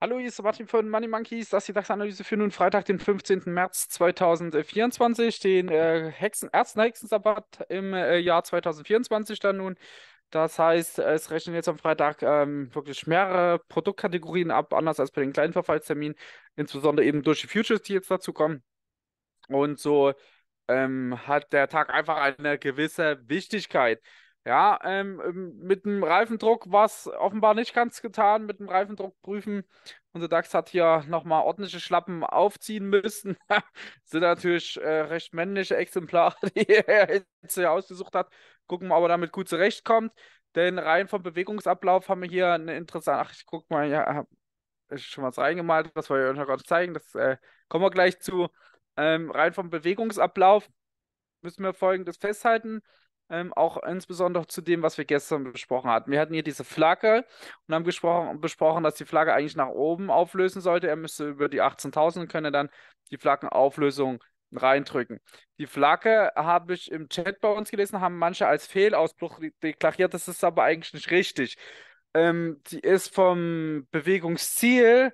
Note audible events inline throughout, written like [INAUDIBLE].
Hallo, hier ist Martin von Money Monkeys. Das ist die DAX-Analyse für nun Freitag, den 15. März 2024, den äh, Hexen, ersten Hexensabbat im äh, Jahr 2024 dann nun. Das heißt, es rechnen jetzt am Freitag ähm, wirklich mehrere Produktkategorien ab, anders als bei den kleinen Verfallsterminen, insbesondere eben durch die Futures, die jetzt dazu kommen. Und so ähm, hat der Tag einfach eine gewisse Wichtigkeit. Ja, ähm, ähm, mit dem Reifendruck war es offenbar nicht ganz getan, mit dem Reifendruck prüfen. Unser DAX hat hier nochmal ordentliche Schlappen aufziehen müssen. [LAUGHS] sind natürlich äh, recht männliche Exemplare, [LAUGHS] die er jetzt hier ausgesucht hat. Gucken wir, mal, ob er damit gut zurechtkommt. Denn rein vom Bewegungsablauf haben wir hier eine interessante. Ach, ich guck mal, ja, hab ich schon was reingemalt, was wir euch noch gerade zeigen. Das äh, kommen wir gleich zu. Ähm, rein vom Bewegungsablauf müssen wir folgendes festhalten ähm, auch insbesondere zu dem, was wir gestern besprochen hatten. Wir hatten hier diese Flagge und haben gesprochen, besprochen, dass die Flagge eigentlich nach oben auflösen sollte. Er müsste über die 18.000 und könne dann die Flaggenauflösung reindrücken. Die Flagge habe ich im Chat bei uns gelesen, haben manche als Fehlausbruch deklariert. Das ist aber eigentlich nicht richtig. Ähm, die ist vom Bewegungsziel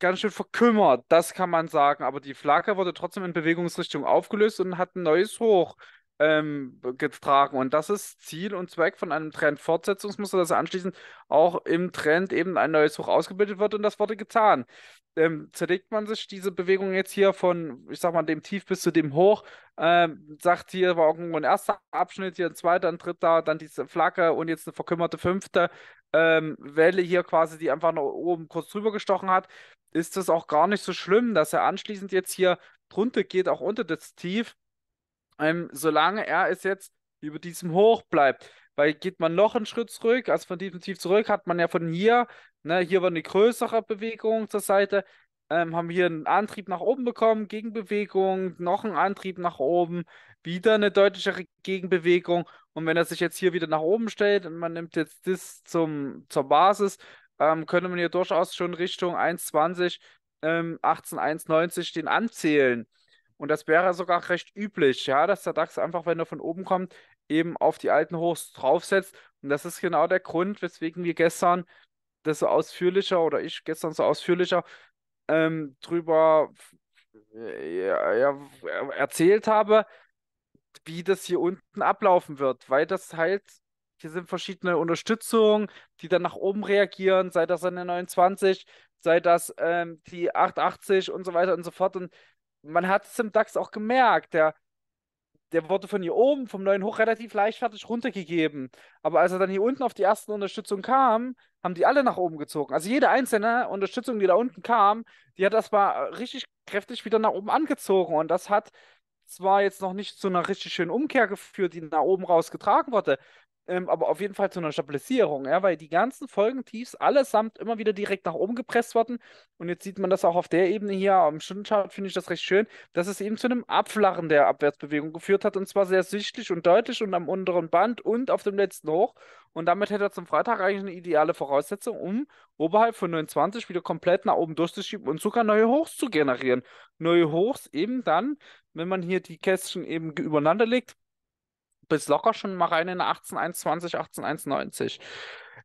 ganz schön verkümmert, das kann man sagen. Aber die Flagge wurde trotzdem in Bewegungsrichtung aufgelöst und hat ein neues Hoch ähm, getragen. Und das ist Ziel und Zweck von einem Trendfortsetzungsmuster, dass anschließend auch im Trend eben ein neues Hoch ausgebildet wird und das wurde getan. Ähm, zerlegt man sich diese Bewegung jetzt hier von, ich sag mal, dem Tief bis zu dem Hoch, ähm, sagt hier war irgendwo ein erster Abschnitt, hier ein zweiter, ein dritter, dann diese Flagge und jetzt eine verkümmerte fünfte ähm, Welle hier quasi, die einfach nach oben kurz drüber gestochen hat, ist das auch gar nicht so schlimm, dass er anschließend jetzt hier drunter geht, auch unter das Tief ähm, solange er es jetzt über diesem Hoch bleibt. Weil geht man noch einen Schritt zurück, also von diesem Tief zurück, hat man ja von hier, ne, hier war eine größere Bewegung zur Seite, ähm, haben hier einen Antrieb nach oben bekommen, Gegenbewegung, noch einen Antrieb nach oben, wieder eine deutlichere Gegenbewegung. Und wenn er sich jetzt hier wieder nach oben stellt und man nimmt jetzt das zum, zur Basis, ähm, könnte man hier durchaus schon Richtung 1,20, ähm, 18, 1,90 den anzählen. Und das wäre sogar recht üblich, ja, dass der DAX einfach, wenn er von oben kommt, eben auf die alten Hochs draufsetzt. Und das ist genau der Grund, weswegen wir gestern das so ausführlicher oder ich gestern so ausführlicher ähm, drüber äh, ja, ja, äh, erzählt habe, wie das hier unten ablaufen wird, weil das halt, hier sind verschiedene Unterstützungen, die dann nach oben reagieren, sei das eine 29, sei das ähm, die 880 und so weiter und so fort. Und man hat es im DAX auch gemerkt, der, der wurde von hier oben, vom neuen Hoch relativ leichtfertig runtergegeben. Aber als er dann hier unten auf die ersten Unterstützung kam, haben die alle nach oben gezogen. Also jede einzelne Unterstützung, die da unten kam, die hat das mal äh, richtig kräftig wieder nach oben angezogen. Und das hat zwar jetzt noch nicht zu einer richtig schönen Umkehr geführt, die nach oben raus getragen wurde, ähm, aber auf jeden Fall zu einer Stabilisierung, ja, weil die ganzen Folgentiefs allesamt immer wieder direkt nach oben gepresst wurden. Und jetzt sieht man das auch auf der Ebene hier am Stundenchart, finde ich das recht schön, dass es eben zu einem Abflachen der Abwärtsbewegung geführt hat. Und zwar sehr sichtlich und deutlich und am unteren Band und auf dem letzten Hoch. Und damit hätte er zum Freitag eigentlich eine ideale Voraussetzung, um oberhalb von 29 wieder komplett nach oben durchzuschieben und sogar neue Hochs zu generieren. Neue Hochs eben dann wenn man hier die Kästchen eben übereinander legt, bis locker schon mal rein in eine 18,120, 18,190.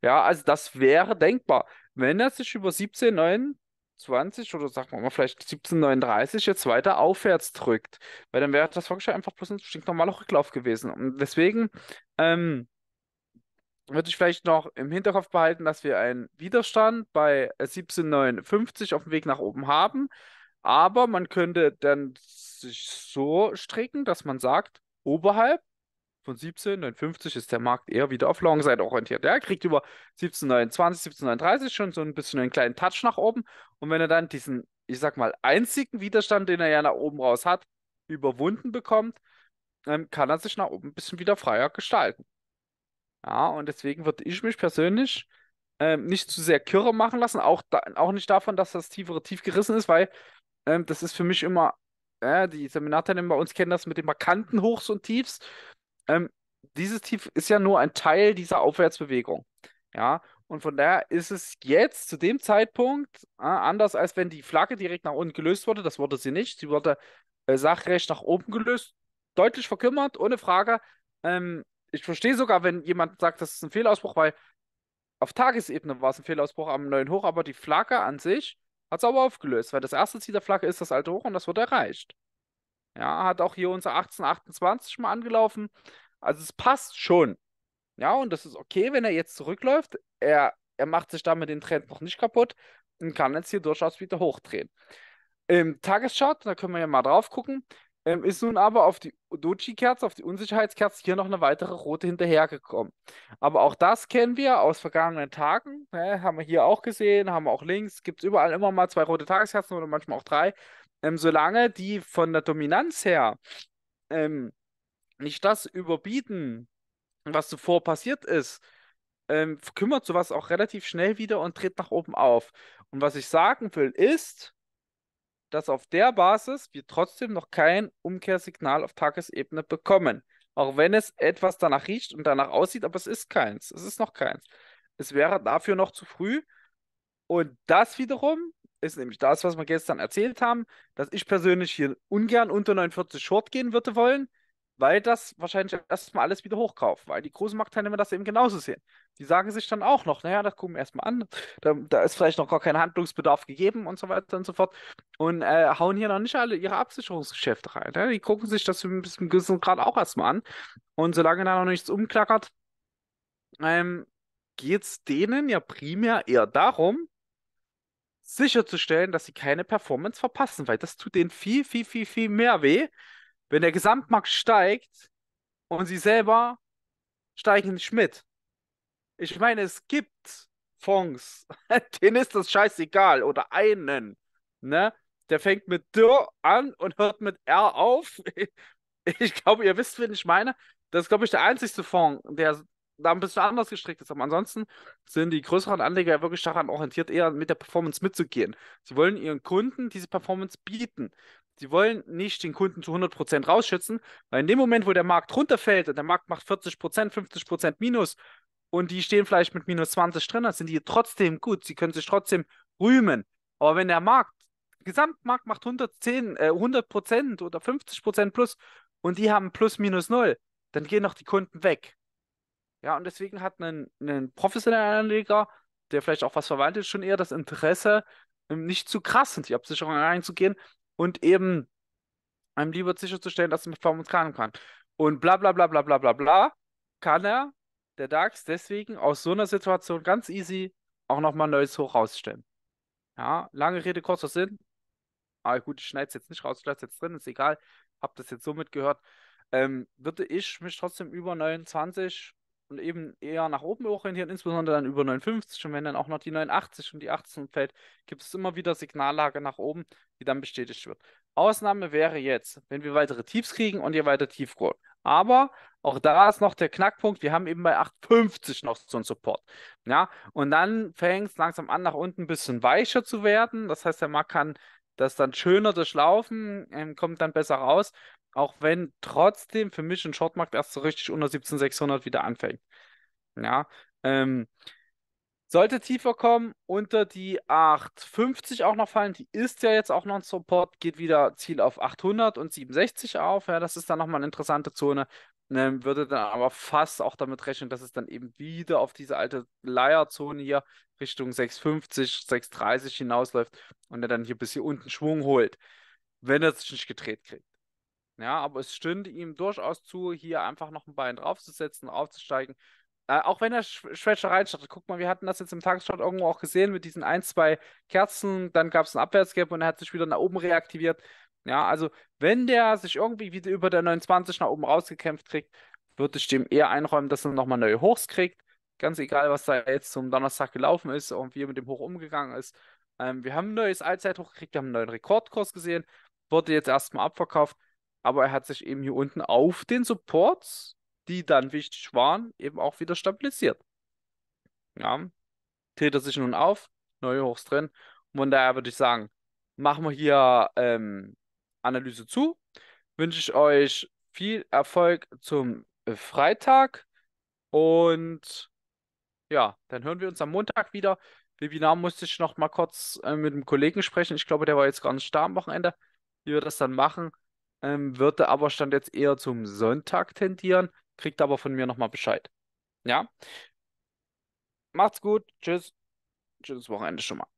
Ja, also das wäre denkbar. Wenn er sich über 17,29 oder sagen wir mal vielleicht 17,39 jetzt weiter aufwärts drückt, weil dann wäre das wirklich einfach bloß ein stinknormaler Rücklauf gewesen. Und deswegen ähm, würde ich vielleicht noch im Hinterkopf behalten, dass wir einen Widerstand bei 17,59 auf dem Weg nach oben haben. Aber man könnte dann sich so stricken, dass man sagt, oberhalb von 1759 ist der Markt eher wieder auf Longside orientiert. Er kriegt über 1729, 1739 schon so ein bisschen einen kleinen Touch nach oben. Und wenn er dann diesen, ich sag mal, einzigen Widerstand, den er ja nach oben raus hat, überwunden bekommt, dann kann er sich nach oben ein bisschen wieder freier gestalten. Ja, und deswegen würde ich mich persönlich ähm, nicht zu sehr kirre machen lassen, auch, da, auch nicht davon, dass das tiefere tief gerissen ist, weil ähm, das ist für mich immer, äh, die Seminarteilnehmer bei uns kennen das mit den markanten Hochs und Tiefs. Ähm, dieses Tief ist ja nur ein Teil dieser Aufwärtsbewegung. Ja, und von daher ist es jetzt zu dem Zeitpunkt äh, anders, als wenn die Flagge direkt nach unten gelöst wurde. Das wurde sie nicht. Sie wurde äh, sachrecht nach oben gelöst. Deutlich verkümmert, ohne Frage. Ähm, ich verstehe sogar, wenn jemand sagt, das ist ein Fehlausbruch, weil auf Tagesebene war es ein Fehlausbruch am neuen Hoch, aber die Flagge an sich hat es aber aufgelöst, weil das erste Ziel der Flagge ist das alte Hoch und das wird erreicht. Ja, hat auch hier unser 1828 mal angelaufen. Also es passt schon. Ja, und das ist okay, wenn er jetzt zurückläuft. Er, er macht sich damit den Trend noch nicht kaputt und kann jetzt hier durchaus wieder hochdrehen. Im Tagesschart, da können wir ja mal drauf gucken, ähm, ist nun aber auf die Doji-Kerze, auf die Unsicherheitskerze hier noch eine weitere rote hinterhergekommen. Aber auch das kennen wir aus vergangenen Tagen. Ne? Haben wir hier auch gesehen, haben wir auch links. Gibt es überall immer mal zwei rote Tageskerzen oder manchmal auch drei. Ähm, solange die von der Dominanz her ähm, nicht das überbieten, was zuvor passiert ist, ähm, kümmert sowas auch relativ schnell wieder und tritt nach oben auf. Und was ich sagen will, ist, dass auf der Basis wir trotzdem noch kein Umkehrsignal auf Tagesebene bekommen. Auch wenn es etwas danach riecht und danach aussieht, aber es ist keins. Es ist noch keins. Es wäre dafür noch zu früh. Und das wiederum ist nämlich das, was wir gestern erzählt haben, dass ich persönlich hier ungern unter 49 Short gehen würde wollen, weil das wahrscheinlich erstmal alles wieder hochkauft, weil die großen Marktteilnehmer das eben genauso sehen. Die sagen sich dann auch noch, naja, das gucken wir erstmal an, da, da ist vielleicht noch gar kein Handlungsbedarf gegeben und so weiter und so fort und äh, hauen hier noch nicht alle ihre Absicherungsgeschäfte rein. Ne? Die gucken sich das ein bisschen gewissen Grad auch erstmal an und solange da noch nichts umklackert, ähm, geht es denen ja primär eher darum, sicherzustellen, dass sie keine Performance verpassen, weil das tut denen viel, viel, viel, viel mehr weh, wenn der Gesamtmarkt steigt und sie selber steigen nicht mit. Ich meine, es gibt Fonds, [LAUGHS] denen ist das scheißegal oder einen, ne? Der fängt mit Dürr an und hört mit R auf. [LAUGHS] Ich glaube, ihr wisst, wen ich meine. Das ist, glaube ich, der einzigste Fonds, der da ein bisschen anders gestrickt ist. Aber ansonsten sind die größeren Anleger wirklich daran orientiert, eher mit der Performance mitzugehen. Sie wollen ihren Kunden diese Performance bieten. Sie wollen nicht den Kunden zu 100% rausschützen, weil in dem Moment, wo der Markt runterfällt und der Markt macht 40%, 50% Minus und die stehen vielleicht mit minus 20 drin, dann sind die trotzdem gut. Sie können sich trotzdem rühmen. Aber wenn der Markt, der Gesamtmarkt macht 110, äh, 100% oder 50% plus und die haben plus minus null, dann gehen noch die Kunden weg. Ja, und deswegen hat ein, ein professioneller Anleger, der vielleicht auch was verwaltet, schon eher das Interesse, ähm, nicht zu krass in die Absicherung reinzugehen, und eben einem lieber sicherzustellen, dass man performance kann kann. Und bla bla bla bla bla bla bla kann er, der DAX, deswegen aus so einer Situation ganz easy auch nochmal neues Hoch rausstellen. Ja, lange Rede, kurzer Sinn. Aber ah, gut, ich schneide es jetzt nicht raus, ich lasse jetzt drin, ist egal. Hab das jetzt so mitgehört. Ähm, würde ich mich trotzdem über 29 und eben eher nach oben orientieren, insbesondere dann über 59 und wenn dann auch noch die 89 und die 18 fällt, gibt es immer wieder Signallage nach oben, die dann bestätigt wird. Ausnahme wäre jetzt, wenn wir weitere Tiefs kriegen und ihr weiter tief geht. Aber auch da ist noch der Knackpunkt, wir haben eben bei 8,50 noch so einen Support. Ja, und dann fängt es langsam an, nach unten ein bisschen weicher zu werden. Das heißt, der Markt kann das dann schöner durchlaufen, ähm, kommt dann besser raus. Auch wenn trotzdem für mich ein Shortmarkt erst so richtig unter 17.600 wieder anfängt. Ja, ähm, sollte tiefer kommen, unter die 850 auch noch fallen, die ist ja jetzt auch noch ein Support, geht wieder Ziel auf 800 und 67 auf. Ja, das ist dann nochmal eine interessante Zone. Ähm, würde dann aber fast auch damit rechnen, dass es dann eben wieder auf diese alte Leierzone hier Richtung 650, 630 hinausläuft und er dann hier bis hier unten Schwung holt, wenn er sich nicht gedreht kriegt. Ja, aber es stünde ihm durchaus zu, hier einfach noch ein Bein draufzusetzen, aufzusteigen. Äh, auch wenn er Schwäche reinstartet. Guck mal, wir hatten das jetzt im Tagesstart irgendwo auch gesehen mit diesen ein, zwei Kerzen. Dann gab es einen Abwärtsgap und er hat sich wieder nach oben reaktiviert. Ja, also wenn der sich irgendwie wieder über der 29 nach oben rausgekämpft kriegt, würde ich dem eher einräumen, dass er nochmal neue Hochs kriegt. Ganz egal, was da jetzt zum Donnerstag gelaufen ist und wie er mit dem Hoch umgegangen ist. Ähm, wir haben ein neues Allzeithoch gekriegt, wir haben einen neuen Rekordkurs gesehen, wurde jetzt erstmal abverkauft aber er hat sich eben hier unten auf den Supports, die dann wichtig waren, eben auch wieder stabilisiert. Ja, dreht er sich nun auf, neue Hochs drin. von daher würde ich sagen, machen wir hier ähm, Analyse zu. Wünsche ich euch viel Erfolg zum äh, Freitag und ja, dann hören wir uns am Montag wieder. Webinar musste ich noch mal kurz äh, mit einem Kollegen sprechen. Ich glaube, der war jetzt gar nicht da am Wochenende, wie wir das dann machen. Ähm, würde aber Stand jetzt eher zum Sonntag tendieren, kriegt aber von mir nochmal Bescheid. Ja? Macht's gut. Tschüss. Schönes Wochenende schon mal.